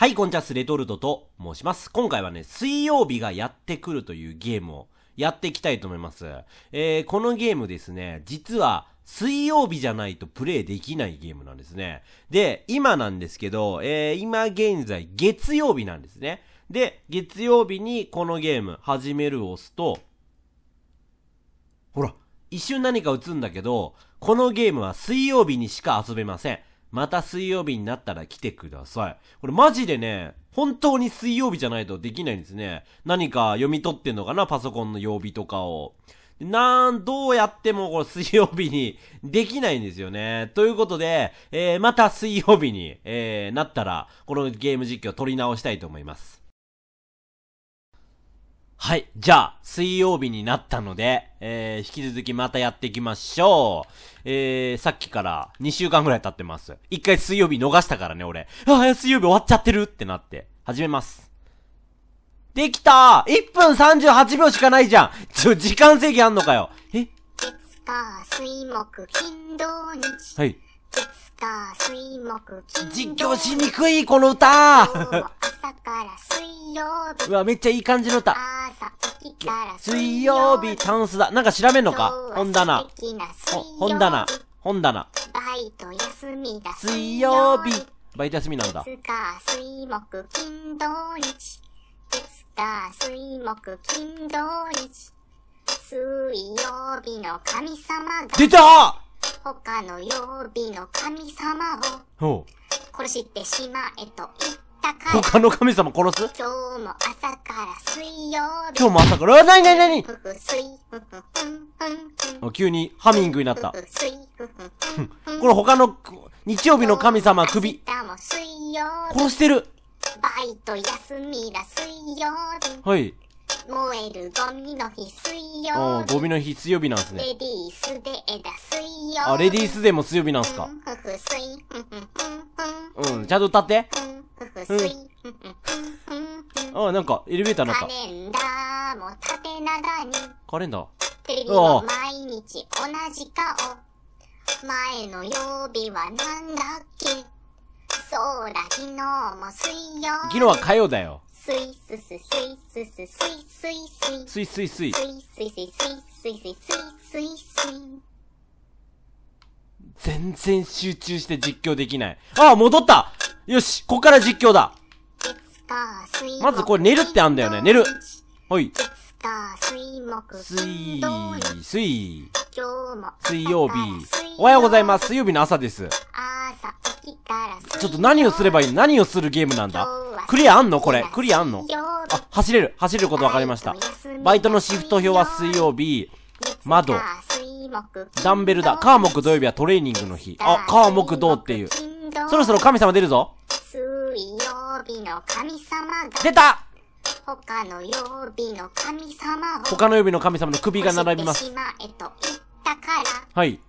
はい、こんにちは、スレトルトと申します。今回はね、水曜日がやってくるというゲームをやっていきたいと思います。えー、このゲームですね、実は水曜日じゃないとプレイできないゲームなんですね。で、今なんですけど、えー、今現在月曜日なんですね。で、月曜日にこのゲーム、始めるを押すと、ほら、一瞬何か映んだけど、このゲームは水曜日にしか遊べません。また水曜日になったら来てください。これマジでね、本当に水曜日じゃないとできないんですね。何か読み取ってんのかなパソコンの曜日とかを。なん、どうやってもこれ水曜日にできないんですよね。ということで、えー、また水曜日に、えー、なったら、このゲーム実況取り直したいと思います。はい。じゃあ、水曜日になったので、えー、引き続きまたやっていきましょう。えー、さっきから2週間ぐらい経ってます。一回水曜日逃したからね、俺。ああ、水曜日終わっちゃってるってなって。始めます。できたー !1 分38秒しかないじゃんちょ、時間制限あんのかよえ月火水木金土日。はい。月火水木金土日。実況しにくい、この歌ー曜日。うわ、めっちゃいい感じの歌。水曜日、タンスだ。なんか調べんのか本棚。本棚。本棚。バイト休みだ。水曜日。バイト休みなんだ。月火水木金土日。月火水木金土日。水曜日の神様が。出た他の曜日の神様を。殺してしまえと言って。他の神様殺す今日も朝から水曜日。今日も朝から、あ、なになになに急にハミングになった。これ他の日曜日の神様首。殺してる。バイト休みだ水曜日。はい。燃えるゴミの日水曜日。ゴミの日水曜日なんですね。レディースデーだ水曜日。あ、レディースデーも水曜日なんすか。うん、ちゃんと歌って。うん、あなんかエレベーターになったカレンダーも縦長にカレンダーテレビは毎日同じ顔前の曜日はなんだっけそうだ昨日も水曜昨日は火曜だよスイスススイスススイスイスイスイスイスイスイスイスイスイスイスイスイスイスイ全然集中して実況できない。ああ、戻ったよし、ここから実況だ。まずこれ寝るってあんだよね。寝る。はい。水、水。水曜日。おはようございます。水曜日の朝です。ちょっと何をすればいい何をするゲームなんだクリアあんのこれ。クリアあんのあ、走れる。走れること分かりました。バイトのシフト表は水曜日。窓。ダンベルだ。カー土曜日はトレーニングの日。あ、カーモ土っていう。そろそろ神様出るぞ。水曜日の神様が。出た他の曜日の神様他の曜日の神様の首が並びます。はい。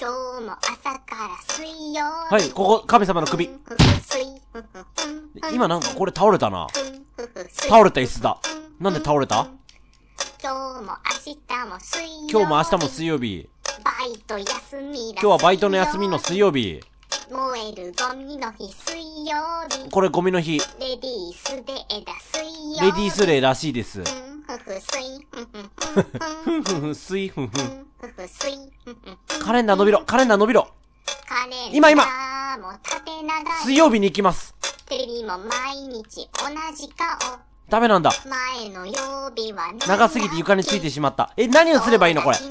今日も朝から水曜はい、ここ、神様の首。今なんかこれ倒れたな。倒れた椅子だ。なんで倒れた今日も明日も水曜日今日も明日も水曜日バイト休み今日はバイトの休みの水曜日燃えるゴミの日水曜日これゴミの日レディースデーだ水曜日レディースデーらしいですふふふふふふふふふカレンダー伸びろカレンダー伸びろカレー今今水曜日に行きますテレビも毎日同じ顔ダメなんだ。長すぎて床についてしまった。え、何をすればいいのこれ。昨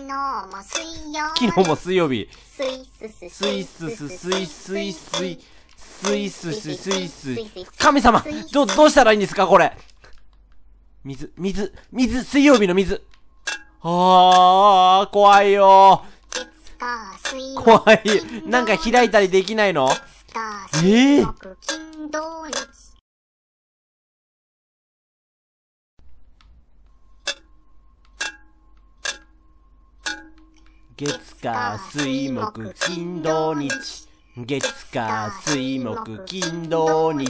日も水曜日。スイスススイスススイスイスイスイススイ神様ど、どうしたらいいんですかこれ。水、水、水、水曜日の水。あー、怖いよ怖い。なんか開いたりできないのえぇ、ー、月火水木金土日月火水木金土日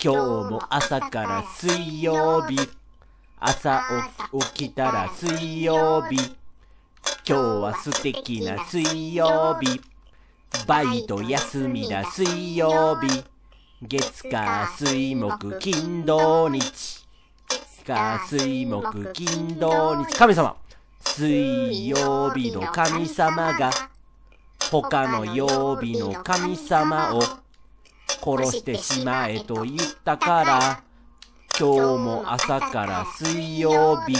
今日も朝から水曜日朝起きたら水曜日今日は素敵な水曜日バイト休みだ水曜日月火水木金土日月火水木金土日神様水曜日の神様が他の曜日の神様を殺してしまえと言ったから今日も朝から水曜日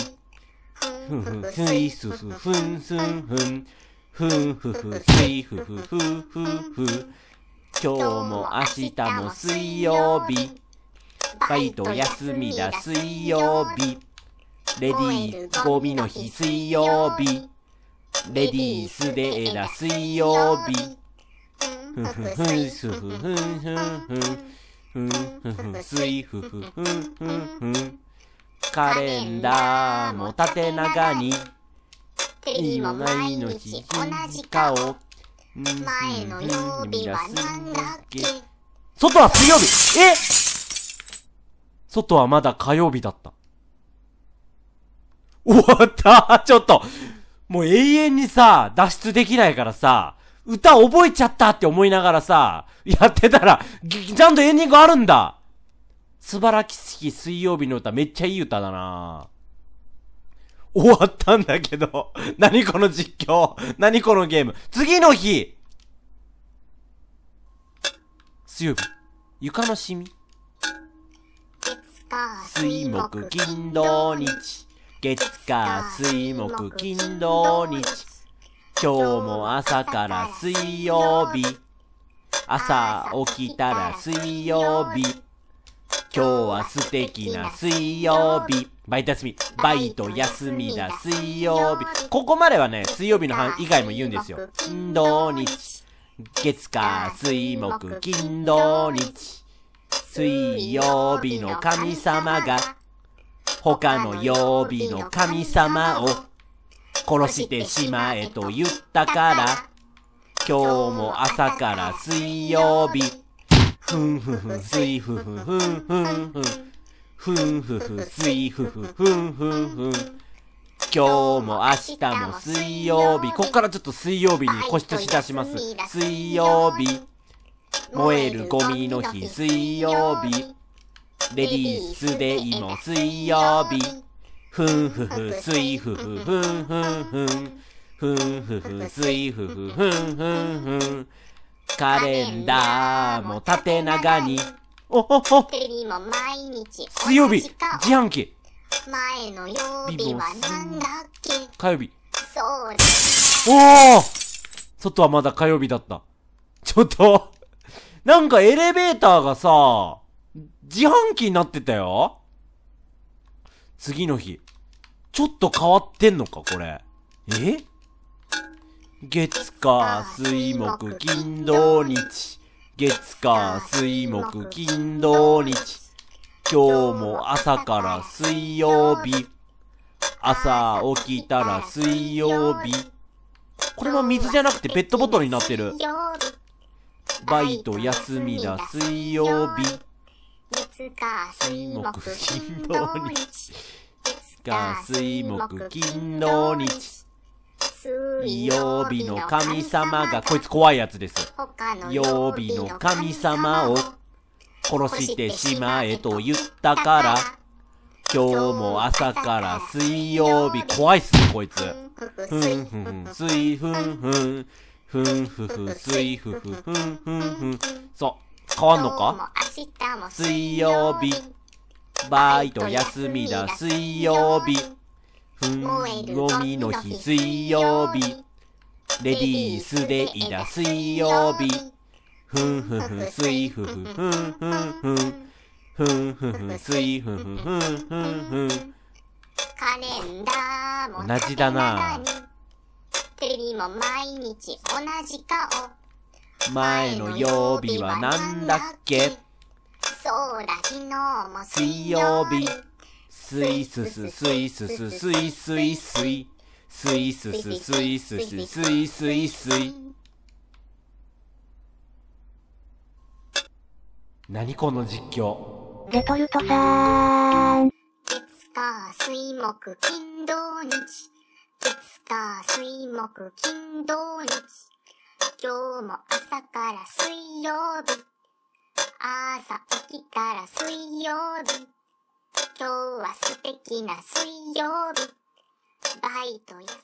ふんふんすいすふふんすんふんふんふふすいふふふふふ今日も明日も水曜日バイト休みだ水曜日レディーゴミの日水曜日。レディースデーラ水曜日。ふふふすふふふふんふふふすいふふふふふカレンダーも縦長にテレビも毎日同じ顔前の曜日は何だっけ外は水曜日え外はまだ火曜日だった。終わった ちょっともう永遠にさ、脱出できないからさ、歌覚えちゃったって思いながらさ、やってたら、ちゃんとエンディングあるんだ素晴らしき水曜日の歌めっちゃいい歌だな終わったんだけど。何この実況何このゲーム次の日水曜日。床のシミ。水木金土日。月火水木金土日今日も朝から水曜日朝起きたら水曜日今日は素敵な水曜日バイト休みバイト休みだ水曜日ここまではね水曜日の半以外も言うんですよ金土日月火水木金土日水曜日の神様が他の曜日の神様を殺してしまえと言ったから、今日も朝から水曜日、ふんふんふん、水ふふんふんふんふん、ふんふんふん、水ふふふんふんふん、今日も明日も水曜日、こっからちょっと水曜日に固執しだします。水曜日、燃えるゴミの日、水曜日、レディースデイも水曜日。ふんふふ、水ふふ、ふんふんふん。ふんふふ、水ふふ、ふんふんふん。カレンダーも縦長に。おほほテレビも毎日水曜日自販機前の曜日はなんだっけ火曜日。そうおお外はまだ火曜日だった。ちょっとなんかエレベーターがさ、自販機になってたよ次の日。ちょっと変わってんのか、これ。え月火水木金土日。月火水木金土日。今日も朝から水曜日。朝起きたら水曜日。これは水じゃなくてペットボトルになってる。バイト休みだ水曜日。月火水木金土日月水木金土日水曜日の神様が、こいつ怖いやつです。曜日の神様を殺してしまえと言ったから、今日も朝から水曜日、怖いっすね、こいつ。ふんふん、水ふんふん、ふんふふ、水ふふ、ふんふんふん。そう。変わんのか水曜日。バイト休みだ水曜日。ふんごみの日水曜日。レディースデイだ水曜日。ふんふんふん、すいふふ、ふんふんふん。ふんふんふん、すいふふ、ふんふんふん。カレンダーも同じだな。テレビも毎日同じ顔。前の曜日はなんだっけそうだ昨日も水曜日スイスススイスススイスイスイスイスススイスススイスイスイ何この実況レトルトさーん月火水木金土日月火水木金土日今日も朝から水曜日朝起きたら水曜日今日は素敵な水曜日バイト休